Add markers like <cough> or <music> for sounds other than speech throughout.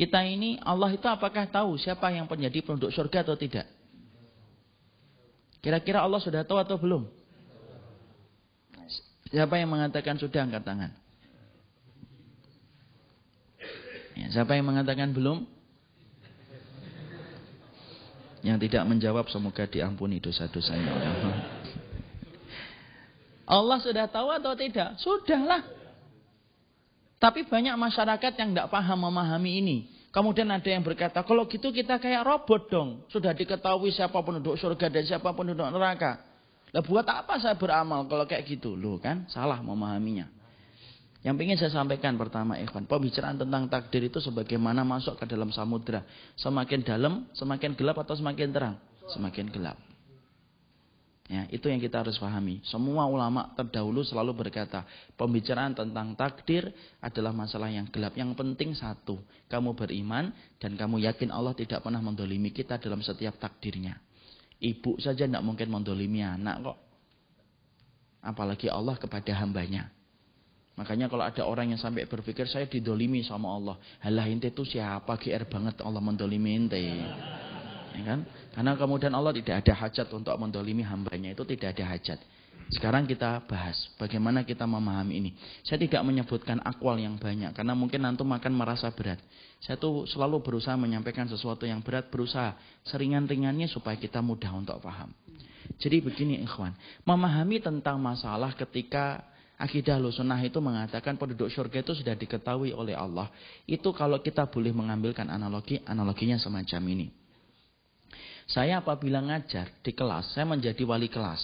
Kita ini Allah itu apakah tahu siapa yang menjadi penduduk surga atau tidak? Kira-kira Allah sudah tahu atau belum? Siapa yang mengatakan sudah angkat tangan? Ya, siapa yang mengatakan belum? Yang tidak menjawab semoga diampuni dosa-dosanya. Allah sudah tahu atau tidak? Sudahlah. Tapi banyak masyarakat yang tidak paham memahami ini. Kemudian ada yang berkata, kalau gitu kita kayak robot dong. Sudah diketahui siapa penduduk surga dan siapa penduduk neraka. Lah buat apa saya beramal kalau kayak gitu? Loh kan salah memahaminya. Yang ingin saya sampaikan pertama Ikhwan, pembicaraan tentang takdir itu sebagaimana masuk ke dalam samudra. Semakin dalam, semakin gelap atau semakin terang? Semakin gelap. Ya, itu yang kita harus pahami. Semua ulama terdahulu selalu berkata, pembicaraan tentang takdir adalah masalah yang gelap. Yang penting satu, kamu beriman dan kamu yakin Allah tidak pernah mendolimi kita dalam setiap takdirnya. Ibu saja tidak mungkin mendolimi anak kok. Apalagi Allah kepada hambanya. Makanya kalau ada orang yang sampai berpikir, saya didolimi sama Allah. Halah ente itu siapa, GR banget Allah mendolimi ente ya kan? Karena kemudian Allah tidak ada hajat untuk mendolimi hambanya itu tidak ada hajat. Sekarang kita bahas bagaimana kita memahami ini. Saya tidak menyebutkan akwal yang banyak karena mungkin nanti makan merasa berat. Saya tuh selalu berusaha menyampaikan sesuatu yang berat, berusaha seringan-ringannya supaya kita mudah untuk paham. Jadi begini ikhwan, memahami tentang masalah ketika Akidah Sunnah itu mengatakan penduduk surga itu sudah diketahui oleh Allah. Itu kalau kita boleh mengambilkan analogi, analoginya semacam ini. Saya apabila ngajar di kelas, saya menjadi wali kelas.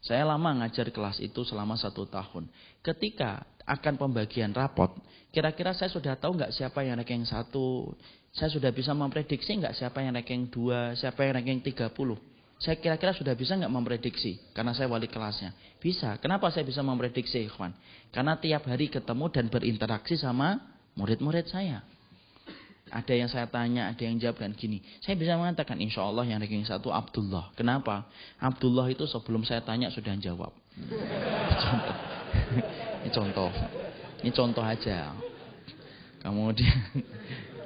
Saya lama ngajar kelas itu selama satu tahun. Ketika akan pembagian rapot, kira-kira saya sudah tahu nggak siapa yang ranking satu, saya sudah bisa memprediksi nggak siapa yang ranking dua, siapa yang ranking tiga puluh. Saya kira-kira sudah bisa nggak memprediksi karena saya wali kelasnya. Bisa. Kenapa saya bisa memprediksi, Ikhwan? Karena tiap hari ketemu dan berinteraksi sama murid-murid saya ada yang saya tanya, ada yang jawab dan gini. Saya bisa mengatakan insya Allah yang ranking satu Abdullah. Kenapa? Abdullah itu sebelum saya tanya sudah jawab. contoh. <laughs> Ini contoh. Ini contoh aja. Kemudian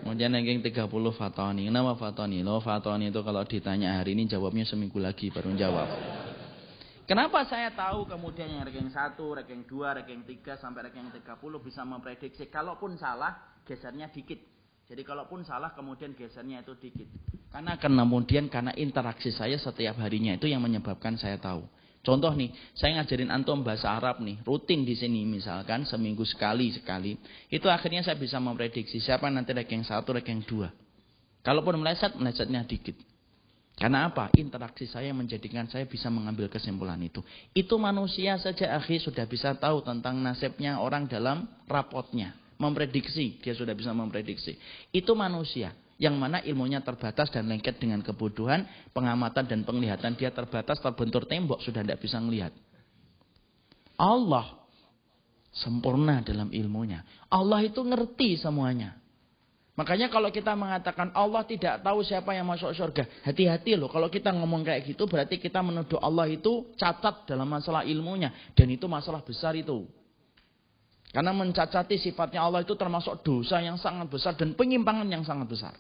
kemudian ranking 30 Fatoni. Kenapa Fatoni? Lo Fatoni itu kalau ditanya hari ini jawabnya seminggu lagi baru jawab. Kenapa saya tahu kemudian yang ranking 1, ranking 2, ranking 3 sampai ranking 30 bisa memprediksi kalaupun salah gesernya dikit jadi kalaupun salah kemudian gesernya itu dikit. Karena kemudian karena interaksi saya setiap harinya itu yang menyebabkan saya tahu. Contoh nih, saya ngajarin antum bahasa Arab nih, rutin di sini misalkan seminggu sekali sekali. Itu akhirnya saya bisa memprediksi siapa nanti ranking satu, ranking dua. Kalaupun meleset, melesetnya dikit. Karena apa? Interaksi saya menjadikan saya bisa mengambil kesimpulan itu. Itu manusia saja akhir sudah bisa tahu tentang nasibnya orang dalam rapotnya memprediksi, dia sudah bisa memprediksi. Itu manusia yang mana ilmunya terbatas dan lengket dengan kebodohan, pengamatan dan penglihatan dia terbatas, terbentur tembok, sudah tidak bisa melihat. Allah sempurna dalam ilmunya. Allah itu ngerti semuanya. Makanya kalau kita mengatakan Allah tidak tahu siapa yang masuk surga, hati-hati loh. Kalau kita ngomong kayak gitu berarti kita menuduh Allah itu catat dalam masalah ilmunya. Dan itu masalah besar itu. Karena mencacati sifatnya Allah itu termasuk dosa yang sangat besar dan penyimpangan yang sangat besar.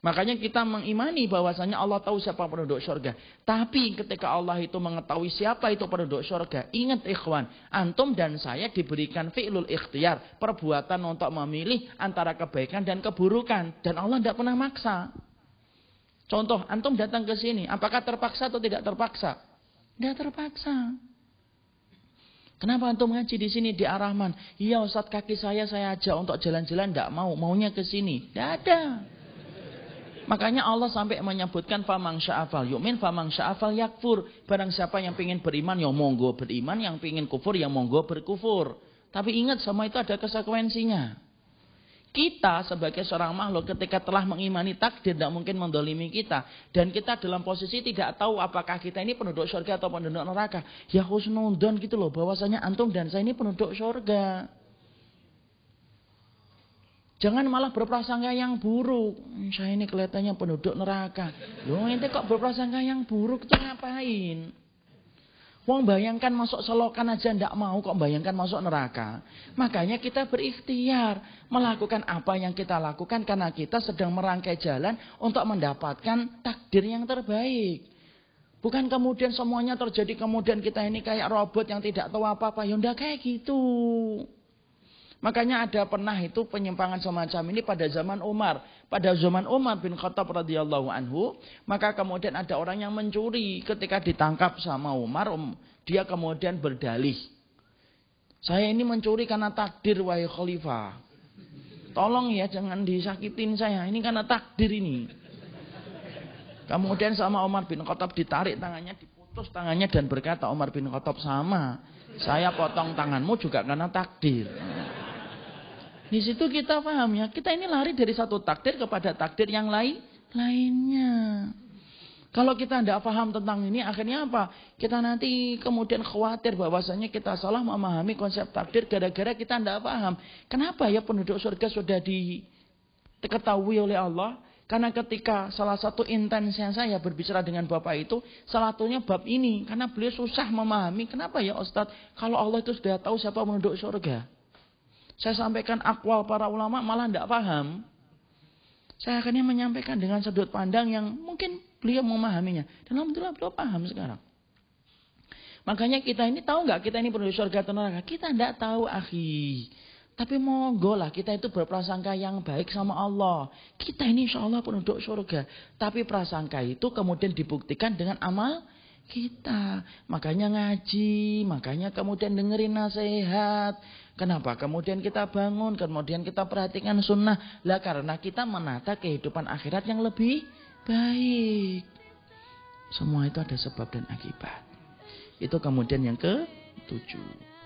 Makanya kita mengimani bahwasanya Allah tahu siapa penduduk surga. Tapi ketika Allah itu mengetahui siapa itu penduduk surga, ingat ikhwan, antum dan saya diberikan fi'lul ikhtiar, perbuatan untuk memilih antara kebaikan dan keburukan dan Allah tidak pernah maksa. Contoh, antum datang ke sini, apakah terpaksa atau tidak terpaksa? Tidak terpaksa. Kenapa antum ngaji di sini di Arahman? Iya Ustaz kaki saya saya ajak untuk jalan-jalan tidak mau, maunya ke sini. Tidak ada. Makanya Allah sampai menyebutkan famang sya'afal yu'min famang sya'afal yakfur. Barang siapa yang ingin beriman ya monggo beriman, yang ingin kufur yang monggo berkufur. Tapi ingat semua itu ada konsekuensinya. Kita sebagai seorang makhluk ketika telah mengimani takdir tidak mungkin mendolimi kita. Dan kita dalam posisi tidak tahu apakah kita ini penduduk surga atau penduduk neraka. Ya husnudon gitu loh bahwasanya antum dan saya ini penduduk surga. Jangan malah berprasangka yang buruk. Hmm, saya ini kelihatannya penduduk neraka. Loh, ini kok berprasangka yang buruk itu ngapain? Wong bayangkan masuk selokan aja ndak mau kok bayangkan masuk neraka. Makanya kita berikhtiar melakukan apa yang kita lakukan karena kita sedang merangkai jalan untuk mendapatkan takdir yang terbaik. Bukan kemudian semuanya terjadi kemudian kita ini kayak robot yang tidak tahu apa-apa. Ya ndak kayak gitu. Makanya ada pernah itu penyimpangan semacam ini pada zaman Umar. Pada zaman Umar bin Khattab radhiyallahu anhu, maka kemudian ada orang yang mencuri ketika ditangkap sama Umar, um, dia kemudian berdalih. Saya ini mencuri karena takdir wahai khalifah. Tolong ya jangan disakitin saya, ini karena takdir ini. Kemudian sama Umar bin Khattab ditarik tangannya, diputus tangannya dan berkata Umar bin Khattab sama. Saya potong tanganmu juga karena takdir. Di situ kita paham ya, kita ini lari dari satu takdir kepada takdir yang lain lainnya. Kalau kita tidak paham tentang ini, akhirnya apa? Kita nanti kemudian khawatir bahwasanya kita salah memahami konsep takdir gara-gara kita tidak paham. Kenapa ya penduduk surga sudah diketahui oleh Allah? Karena ketika salah satu intensnya saya berbicara dengan Bapak itu, salah satunya bab ini. Karena beliau susah memahami, kenapa ya Ustadz? Kalau Allah itu sudah tahu siapa penduduk surga. Saya sampaikan akwal para ulama malah tidak paham. Saya akhirnya menyampaikan dengan sudut pandang yang mungkin beliau memahaminya. Dan Alhamdulillah beliau paham sekarang. Makanya kita ini tahu nggak kita ini penduduk surga atau neraka? Kita tidak tahu akhi. Tapi monggo lah kita itu berprasangka yang baik sama Allah. Kita ini insya Allah penduduk surga. Tapi prasangka itu kemudian dibuktikan dengan amal kita. Makanya ngaji, makanya kemudian dengerin nasihat. Kenapa? Kemudian kita bangun, kemudian kita perhatikan sunnah. Lah karena kita menata kehidupan akhirat yang lebih baik. Semua itu ada sebab dan akibat. Itu kemudian yang ketujuh.